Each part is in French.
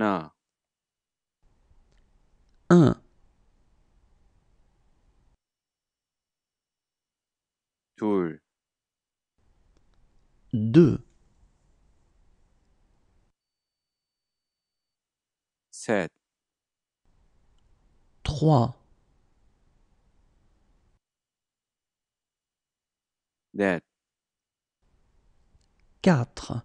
un deux sept trois quatre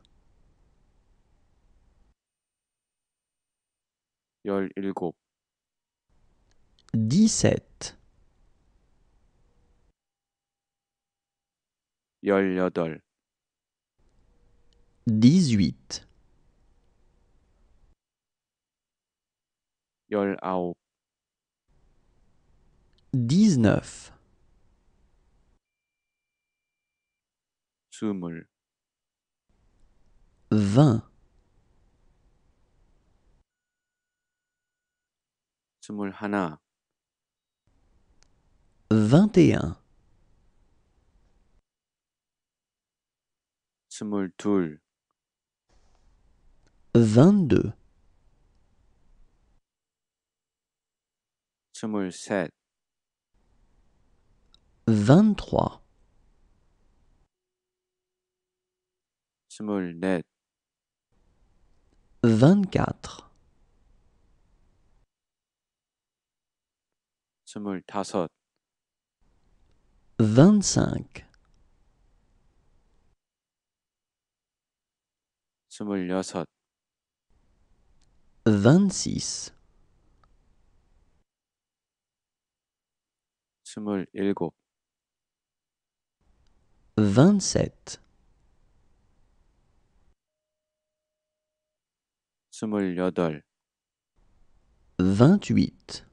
dix-sept, dix-huit, dix-neuf, vingt, 21 22 23 24 25 26 27 27 28 28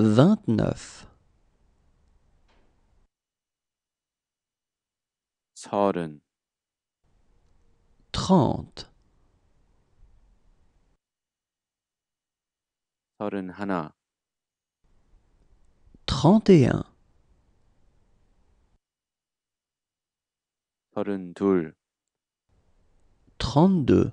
vingt neuf trente trente et un trente deux.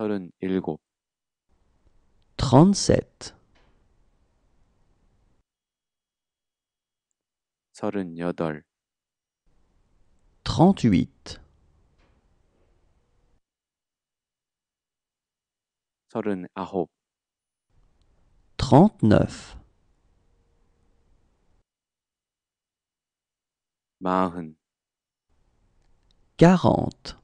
서른일곱 37 서른여덟 38 서른아홉 39 마흔 40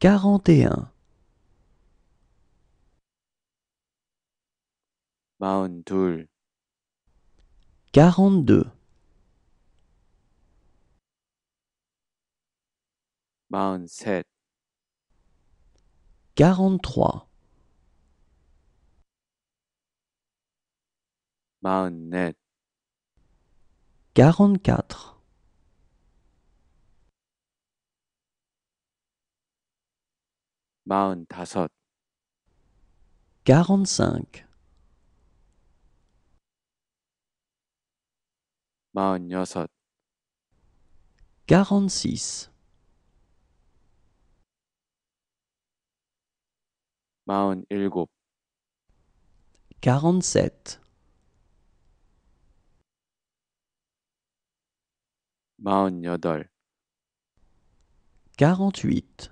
quarante et un 마흔둘 quarante-deux Quarante-sept. quarante-trois Net. quarante-quatre 마흔다섯 45 마흔여섯 46 마흔일곱 47 마흔여덟 48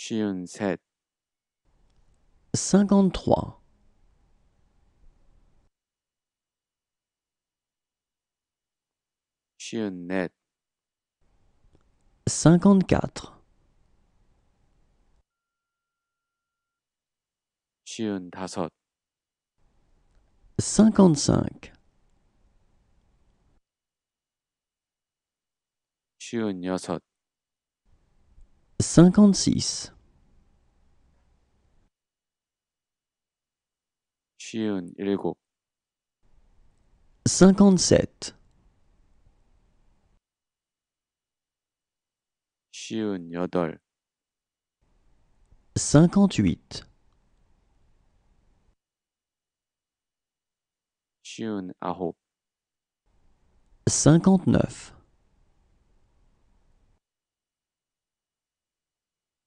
53 54. 55 55 56 56 쉬운 일곱 57 쉬운 58 쉬운 59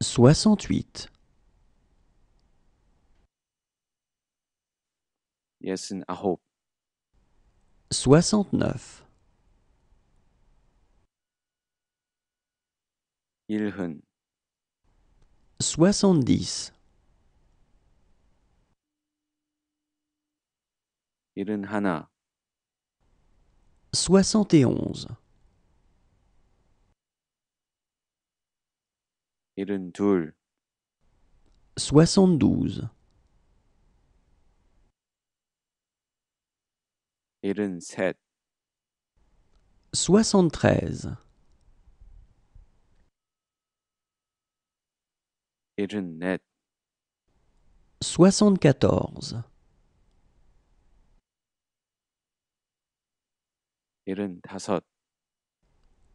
soixante-huit Yassin Aho soixante-neuf soixante-dix soixante et 72 73 74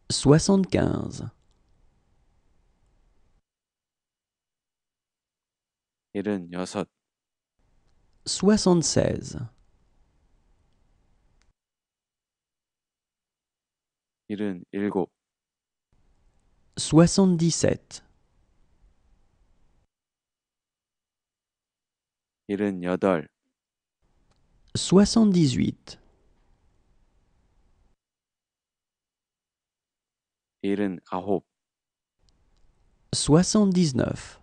75 76 77 78 79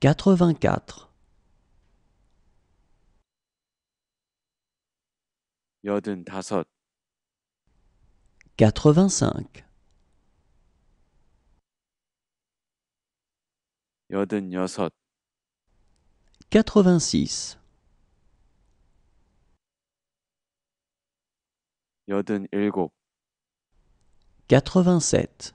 quatre-vingt-quatre 84. quatre-vingt-cinq quatre-vingt-six quatre-vingt-sept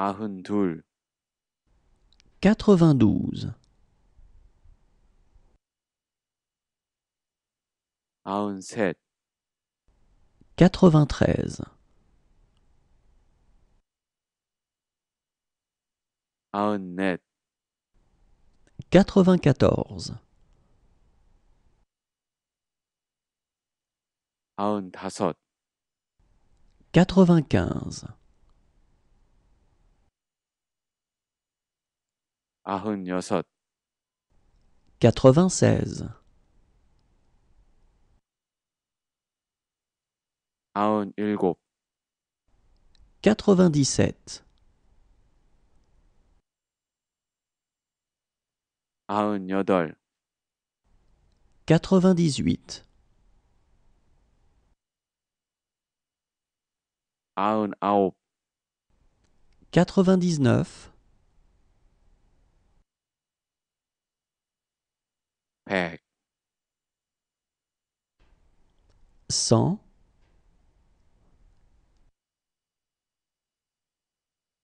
92 93 94 95 96 97 98 99 100